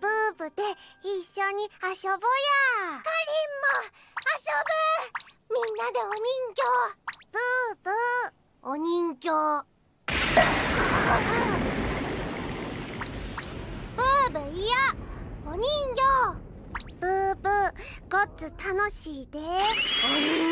ブーブで一緒に遊ぼうやかりんも遊ぶみんなでお人形ブーブーお人形ブーブいやお人形ブーブーごっつ楽しいでお人形